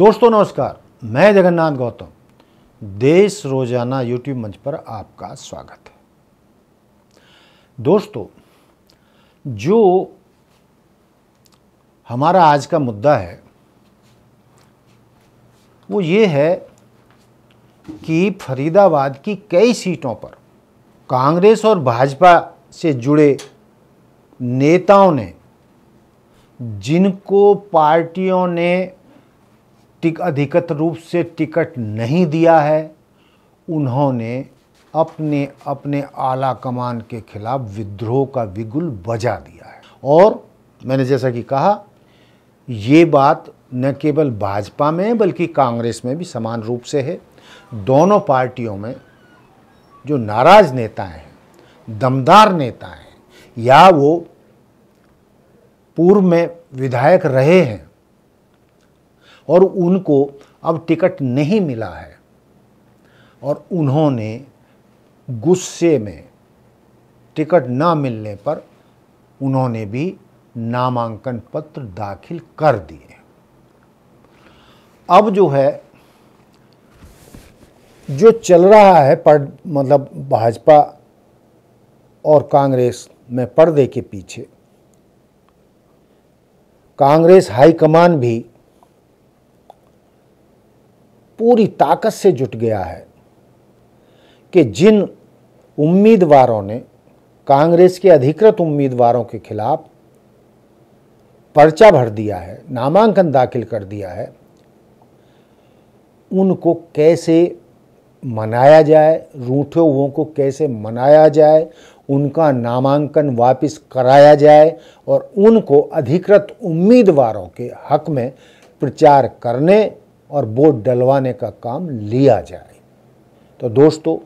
दोस्तों नमस्कार मैं जगन्नाथ गौतम देश रोजाना यूट्यूब मंच पर आपका स्वागत है दोस्तों जो हमारा आज का मुद्दा है वो ये है कि फरीदाबाद की कई सीटों पर कांग्रेस और भाजपा से जुड़े नेताओं ने जिनको पार्टियों ने टिक अधिकृत रूप से टिकट नहीं दिया है उन्होंने अपने अपने आला कमान के खिलाफ विद्रोह का विगुल बजा दिया है और मैंने जैसा कि कहा ये बात न केवल भाजपा में बल्कि कांग्रेस में भी समान रूप से है दोनों पार्टियों में जो नाराज नेता हैं दमदार नेता हैं या वो पूर्व में विधायक रहे हैं और उनको अब टिकट नहीं मिला है और उन्होंने गुस्से में टिकट ना मिलने पर उन्होंने भी नामांकन पत्र दाखिल कर दिए अब जो है जो चल रहा है पर मतलब भाजपा और कांग्रेस में पर्दे के पीछे कांग्रेस हाईकमान भी पूरी ताकत से जुट गया है कि जिन उम्मीदवारों ने कांग्रेस के अधिकृत उम्मीदवारों के खिलाफ पर्चा भर दिया है नामांकन दाखिल कर दिया है उनको कैसे मनाया जाए रूठे हुओं को कैसे मनाया जाए उनका नामांकन वापस कराया जाए और उनको अधिकृत उम्मीदवारों के हक में प्रचार करने और वोट डलवाने का काम लिया जाए तो दोस्तों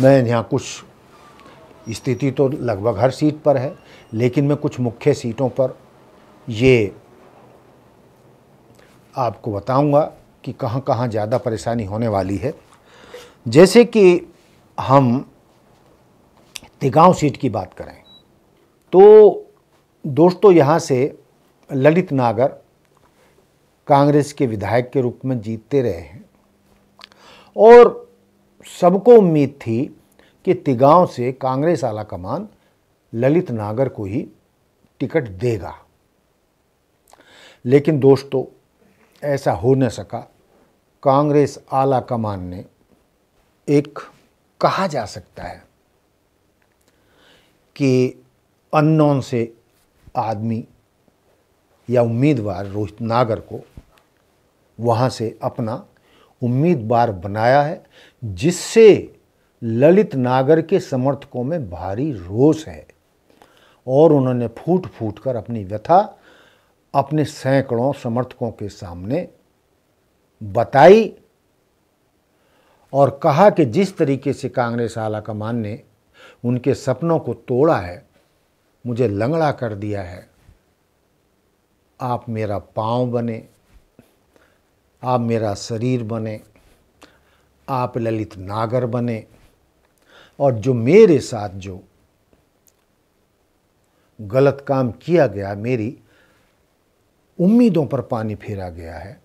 मैं यहाँ कुछ स्थिति तो लगभग हर सीट पर है लेकिन मैं कुछ मुख्य सीटों पर ये आपको बताऊंगा कि कहाँ कहाँ ज़्यादा परेशानी होने वाली है जैसे कि हम तिगांव सीट की बात करें तो दोस्तों यहाँ से ललित नागर कांग्रेस के विधायक के रूप में जीतते रहे हैं और सबको उम्मीद थी कि तिगांव से कांग्रेस आला कमान ललित नागर को ही टिकट देगा लेकिन दोस्तों ऐसा हो न सका कांग्रेस आला कमान ने एक कहा जा सकता है कि अननोन से आदमी या उम्मीदवार रोहित नागर को वहाँ से अपना उम्मीदवार बनाया है जिससे ललित नागर के समर्थकों में भारी रोष है और उन्होंने फूट फूट कर अपनी व्यथा अपने सैकड़ों समर्थकों के सामने बताई और कहा कि जिस तरीके से कांग्रेस आला कमान ने उनके सपनों को तोड़ा है मुझे लंगड़ा कर दिया है आप मेरा पांव बने आप मेरा शरीर बने आप ललित नागर बने और जो मेरे साथ जो गलत काम किया गया मेरी उम्मीदों पर पानी फेरा गया है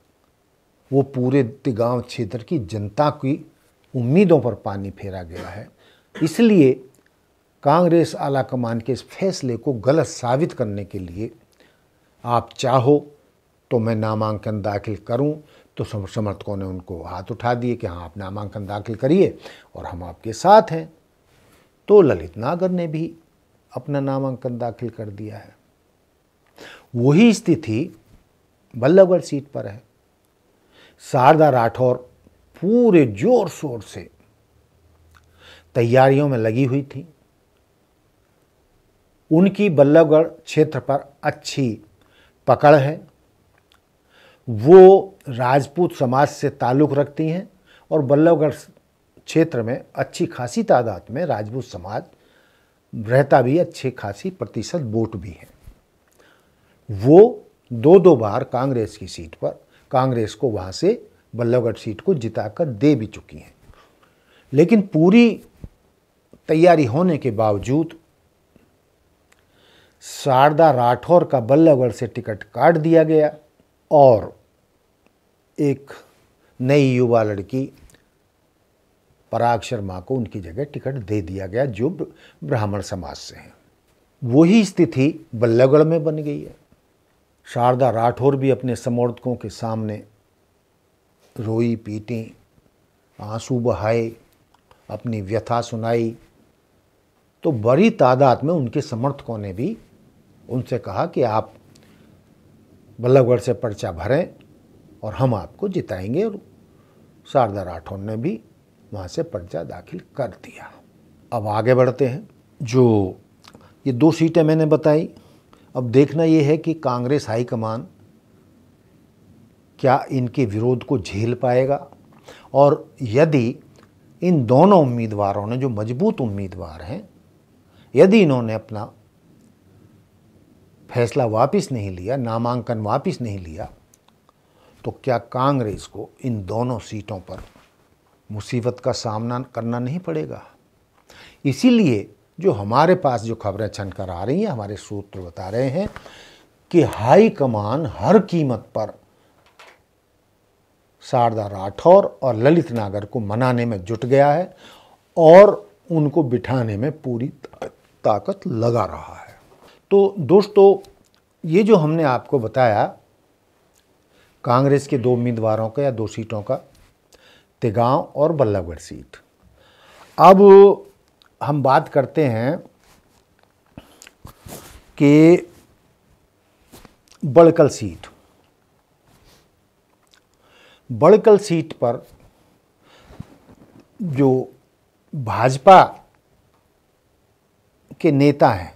वो पूरे तिगांव क्षेत्र की जनता की उम्मीदों पर पानी फेरा गया है इसलिए कांग्रेस आलाकमान के इस फैसले को गलत साबित करने के लिए आप चाहो तो मैं नामांकन दाखिल करूं तो समर्थकों ने उनको हाथ उठा दिए कि हाँ आप नामांकन दाखिल करिए और हम आपके साथ हैं तो ललित नागर ने भी अपना नामांकन दाखिल कर दिया है वही स्थिति बल्लभगढ़ सीट पर है शारदा राठौर पूरे जोर शोर से तैयारियों में लगी हुई थी उनकी बल्लभगढ़ क्षेत्र पर अच्छी पकड़ है वो राजपूत समाज से ताल्लुक़ रखती हैं और बल्लभगढ़ क्षेत्र में अच्छी खासी तादाद में राजपूत समाज रहता भी अच्छे खासी प्रतिशत वोट भी हैं वो दो दो बार कांग्रेस की सीट पर कांग्रेस को वहाँ से बल्लभगढ़ सीट को जिताकर दे भी चुकी हैं लेकिन पूरी तैयारी होने के बावजूद शारदा राठौर का बल्लभगढ़ से टिकट काट दिया गया और एक नई युवा लड़की पराग शर्मा को उनकी जगह टिकट दे दिया गया जो ब्राह्मण समाज से हैं वही स्थिति बल्लभगढ़ में बन गई है शारदा राठौर भी अपने समर्थकों के सामने रोई पीटी आंसू बहाए अपनी व्यथा सुनाई तो बड़ी तादाद में उनके समर्थकों ने भी उनसे कहा कि आप बल्लभगढ़ से पर्चा भरें और हम आपको जिताएंगे और शारदा राठौर ने भी वहाँ से पर्चा दाखिल कर दिया अब आगे बढ़ते हैं जो ये दो सीटें मैंने बताई अब देखना ये है कि कांग्रेस हाईकमान क्या इनके विरोध को झेल पाएगा और यदि इन दोनों उम्मीदवारों ने जो मजबूत उम्मीदवार हैं यदि इन्होंने अपना फैसला वापस नहीं लिया नामांकन वापस नहीं लिया तो क्या कांग्रेस को इन दोनों सीटों पर मुसीबत का सामना करना नहीं पड़ेगा इसीलिए जो हमारे पास जो खबरें छन कर आ रही हैं हमारे सूत्र बता रहे हैं कि हाई कमान हर कीमत पर शारदा राठौर और ललित नागर को मनाने में जुट गया है और उनको बिठाने में पूरी ताकत लगा रहा है तो दोस्तों ये जो हमने आपको बताया कांग्रेस के दो उम्मीदवारों का या दो सीटों का तिगांव और बल्लभगढ़ सीट अब हम बात करते हैं कि बड़कल सीट बड़कल सीट पर जो भाजपा के नेता हैं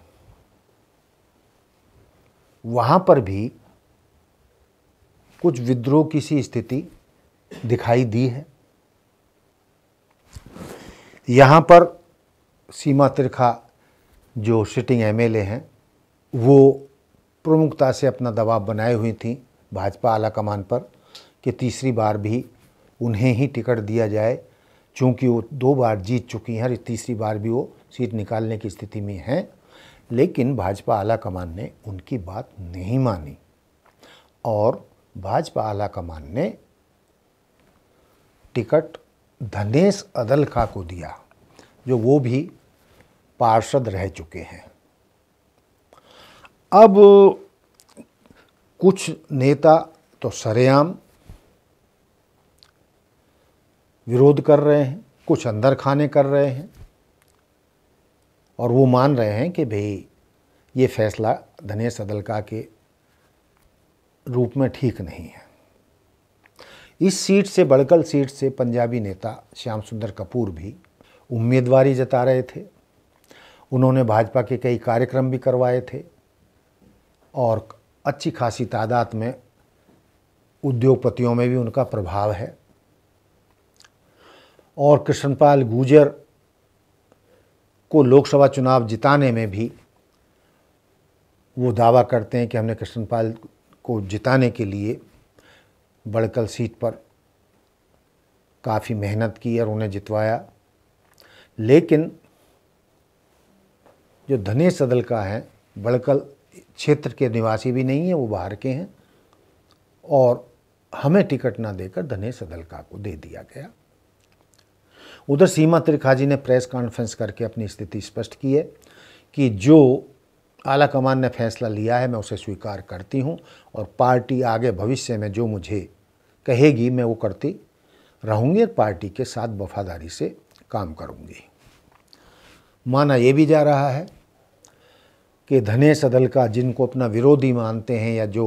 वहाँ पर भी कुछ विद्रोह की सी स्थिति दिखाई दी है यहाँ पर सीमा तिरखा जो सिटिंग एमएलए हैं वो प्रमुखता से अपना दबाव बनाए हुई थी भाजपा आला कमान पर कि तीसरी बार भी उन्हें ही टिकट दिया जाए चूँकि वो दो बार जीत चुकी हैं और तीसरी बार भी वो सीट निकालने की स्थिति में हैं लेकिन भाजपा आला कमान ने उनकी बात नहीं मानी और भाजपा आला कमान ने टिकट धनेश अदलखा को दिया जो वो भी पार्षद रह चुके हैं अब कुछ नेता तो सरेआम विरोध कर रहे हैं कुछ अंदर खाने कर रहे हैं और वो मान रहे हैं कि भाई ये फैसला धनेश अदलका के रूप में ठीक नहीं है इस सीट से बड़कल सीट से पंजाबी नेता श्याम सुंदर कपूर भी उम्मीदवारी जता रहे थे उन्होंने भाजपा के कई कार्यक्रम भी करवाए थे और अच्छी खासी तादाद में उद्योगपतियों में भी उनका प्रभाव है और कृष्णपाल गुजर को लोकसभा चुनाव जिताने में भी वो दावा करते हैं कि हमने कृष्णपाल को जिताने के लिए बड़कल सीट पर काफ़ी मेहनत की और उन्हें जितवाया लेकिन जो धनेश सदल का है बड़कल क्षेत्र के निवासी भी नहीं है वो बाहर के हैं और हमें टिकट ना देकर धनेश सदलका को दे दिया गया उधर सीमा त्रिखाजी जी ने प्रेस कॉन्फ्रेंस करके अपनी स्थिति स्पष्ट की है कि जो आला कमान ने फैसला लिया है मैं उसे स्वीकार करती हूँ और पार्टी आगे भविष्य में जो मुझे कहेगी मैं वो करती रहूँगी पार्टी के साथ वफादारी से काम करूँगी माना ये भी जा रहा है कि धनेश अदल का जिनको अपना विरोधी मानते हैं या जो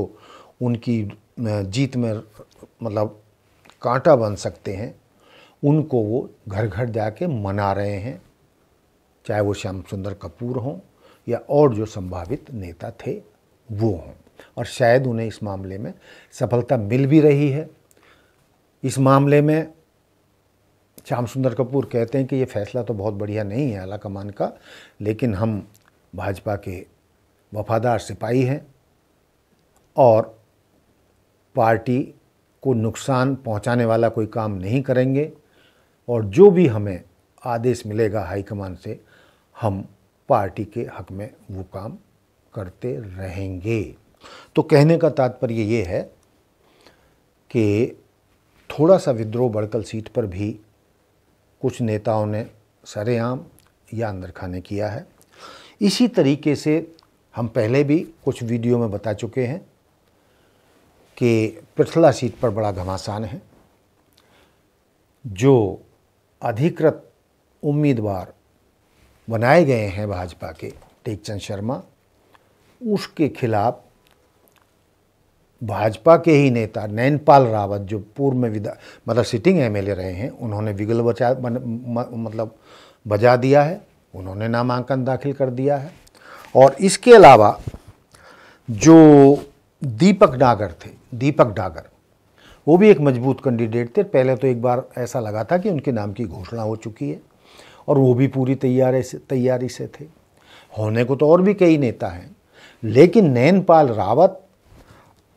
उनकी जीत में मतलब कांटा बन सकते हैं उनको वो घर घर जाके मना रहे हैं चाहे वो श्याम सुंदर कपूर हों या और जो संभावित नेता थे वो हों और शायद उन्हें इस मामले में सफलता मिल भी रही है इस मामले में श्याम सुंदर कपूर कहते हैं कि ये फैसला तो बहुत बढ़िया नहीं है आला कमान का लेकिन हम भाजपा के वफादार सिपाही हैं और पार्टी को नुकसान पहुंचाने वाला कोई काम नहीं करेंगे और जो भी हमें आदेश मिलेगा हाईकमान से हम पार्टी के हक में वो काम करते रहेंगे तो कहने का तात्पर्य ये है कि थोड़ा सा विद्रोह बड़कल सीट पर भी कुछ नेताओं ने सरेआम या अंदर खाने किया है इसी तरीके से हम पहले भी कुछ वीडियो में बता चुके हैं कि पृथला सीट पर बड़ा घमासान है जो अधिकृत उम्मीदवार बनाए गए हैं भाजपा के टेकचंद शर्मा उसके खिलाफ भाजपा के ही नेता नैनपाल रावत जो पूर्व में विधा मतलब सिटिंग एमएलए रहे हैं उन्होंने विगल बचा बन, म, मतलब बजा दिया है उन्होंने नामांकन दाखिल कर दिया है और इसके अलावा जो दीपक डागर थे दीपक डागर वो भी एक मजबूत कैंडिडेट थे पहले तो एक बार ऐसा लगा था कि उनके नाम की घोषणा हो चुकी है और वो भी पूरी तैयारी से तैयारी से थे होने को तो और भी कई नेता हैं लेकिन नैनपाल रावत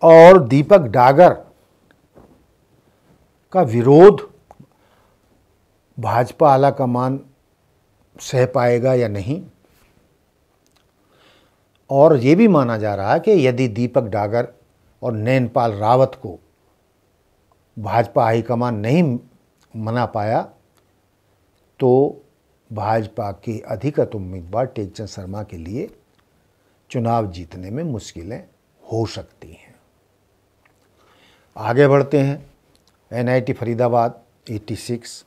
और दीपक डागर का विरोध भाजपा आला कमान सह पाएगा या नहीं और ये भी माना जा रहा है कि यदि दीपक डागर और नैनपाल रावत को भाजपा हाईकमान नहीं मना पाया तो भाजपा के अधिकृत उम्मीदवार टेकचंद शर्मा के लिए चुनाव जीतने में मुश्किलें हो सकती हैं आगे बढ़ते हैं एनआईटी फरीदाबाद 86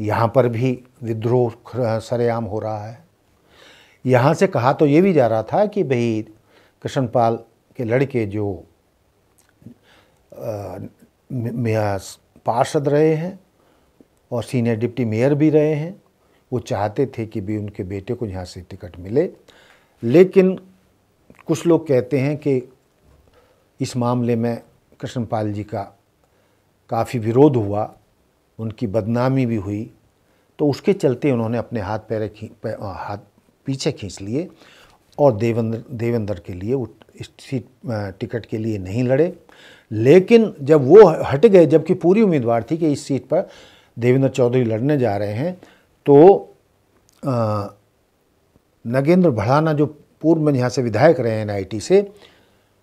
यहाँ पर भी विद्रोह सरेआम हो रहा है यहाँ से कहा तो ये भी जा रहा था कि भाई कृष्णपाल के लड़के जो पार्षद रहे हैं और सीनियर डिप्टी मेयर भी रहे हैं वो चाहते थे कि भी उनके बेटे को यहाँ से टिकट मिले लेकिन कुछ लोग कहते हैं कि इस मामले में कृष्णपाल जी का काफ़ी विरोध हुआ उनकी बदनामी भी हुई तो उसके चलते उन्होंने अपने हाथ पैर पै, हाथ पीछे खींच लिए और देवेंद्र देवेंद्र के लिए वो सीट टिकट के लिए नहीं लड़े लेकिन जब वो हट गए जबकि पूरी उम्मीदवार थी कि इस सीट पर देवेंद्र चौधरी लड़ने जा रहे हैं तो नगेंद्र भड़ाना जो पूर्व में यहाँ से विधायक रहे हैं एनआईटी से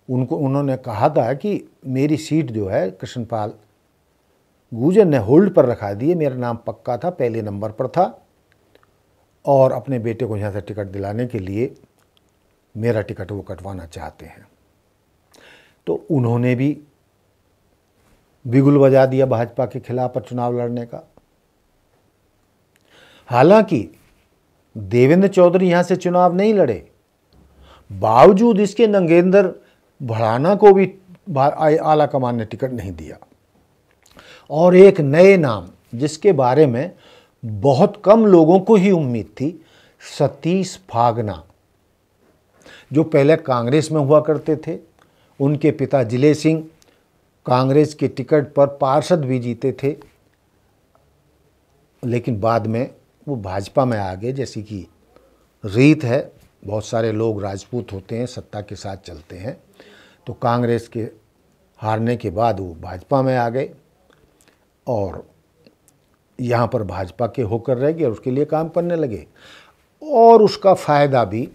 उनको उन्होंने कहा था कि मेरी सीट जो है कृष्णपाल गुजर ने होल्ड पर रखा दिए मेरा नाम पक्का था पहले नंबर पर था और अपने बेटे को यहाँ से टिकट दिलाने के लिए मेरा टिकट वो कटवाना चाहते हैं तो उन्होंने भी बिगुल बजा दिया भाजपा के खिलाफ पर चुनाव लड़ने का हालांकि देवेंद्र चौधरी यहां से चुनाव नहीं लड़े बावजूद इसके नंगेंद्र भड़ाना को भी आला कमान ने टिकट नहीं दिया और एक नए नाम जिसके बारे में बहुत कम लोगों को ही उम्मीद थी सतीश फागना जो पहले कांग्रेस में हुआ करते थे उनके पिता जिले सिंह कांग्रेस के टिकट पर पार्षद भी जीते थे लेकिन बाद में वो भाजपा में आ गए जैसे कि रीत है बहुत सारे लोग राजपूत होते हैं सत्ता के साथ चलते हैं तो कांग्रेस के हारने के बाद वो भाजपा में आ गए और यहाँ पर भाजपा के होकर रह गए और उसके लिए काम करने लगे और उसका फ़ायदा भी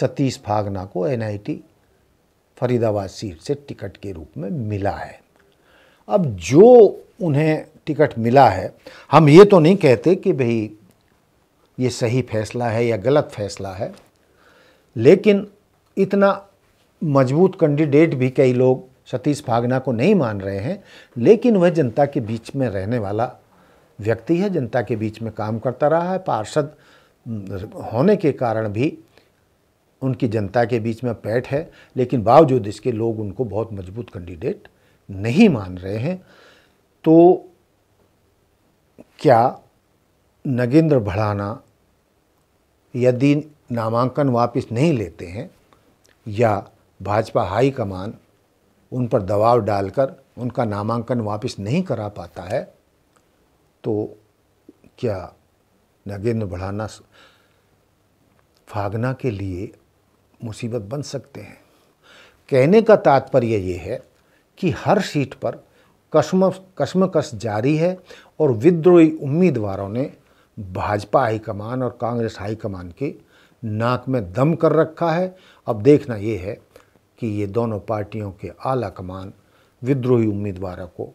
सतीश फागना को एनआईटी फरीदाबाद सीट से टिकट के रूप में मिला है अब जो उन्हें टिकट मिला है हम ये तो नहीं कहते कि भाई ये सही फैसला है या गलत फैसला है लेकिन इतना मजबूत कैंडिडेट भी कई लोग सतीश भागना को नहीं मान रहे हैं लेकिन वह जनता के बीच में रहने वाला व्यक्ति है जनता के बीच में काम करता रहा है पार्षद होने के कारण भी उनकी जनता के बीच में पैठ है लेकिन बावजूद इसके लोग उनको बहुत मजबूत कैंडिडेट नहीं मान रहे हैं तो क्या नगेंद्र भड़ाना यदि नामांकन वापस नहीं लेते हैं या भाजपा हाई कमान उन पर दबाव डालकर उनका नामांकन वापस नहीं करा पाता है तो क्या नगेंद्र भड़ाना फागना के लिए मुसीबत बन सकते हैं कहने का तात्पर्य ये है कि हर सीट पर कश्म कश्मकश जारी है और विद्रोही उम्मीदवारों ने भाजपा हाईकमान और कांग्रेस हाईकमान के नाक में दम कर रखा है अब देखना ये है कि ये दोनों पार्टियों के आला कमान विद्रोही उम्मीदवारों को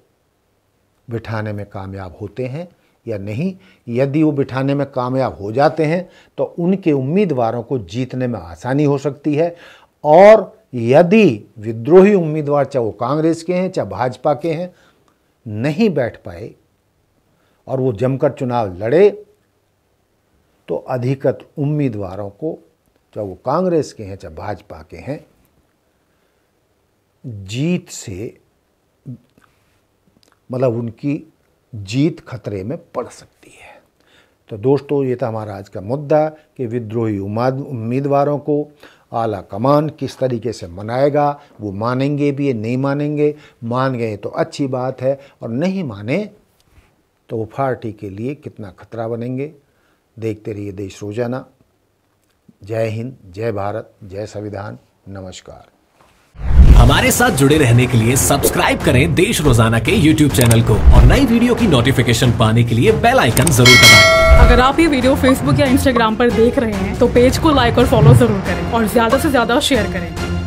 बिठाने में कामयाब होते हैं या नहीं यदि वो बिठाने में कामयाब हो जाते हैं तो उनके उम्मीदवारों को जीतने में आसानी हो सकती है और यदि विद्रोही उम्मीदवार चाहे वो कांग्रेस के हैं चाहे भाजपा के हैं नहीं बैठ पाए और वो जमकर चुनाव लड़े तो अधिकत उम्मीदवारों को चाहे वो कांग्रेस के हैं चाहे भाजपा के हैं जीत से मतलब उनकी जीत खतरे में पड़ सकती है तो दोस्तों ये था हमारा आज का मुद्दा कि विद्रोही उम्मीदवारों को आला कमान किस तरीके से मनाएगा वो मानेंगे भी नहीं मानेंगे मान गए तो अच्छी बात है और नहीं माने तो वो पार्टी के लिए कितना खतरा बनेंगे देखते रहिए देश रोजाना जय हिंद जय भारत जय संविधान नमस्कार हमारे साथ जुड़े रहने के लिए सब्सक्राइब करें देश रोजाना के YouTube चैनल को और नई वीडियो की नोटिफिकेशन पाने के लिए बेल आइकन जरूर दबाएं। अगर आप ये वीडियो फेसबुक या इंस्टाग्राम पर देख रहे हैं तो पेज को लाइक और फॉलो जरूर करें और ज्यादा से ज्यादा शेयर करें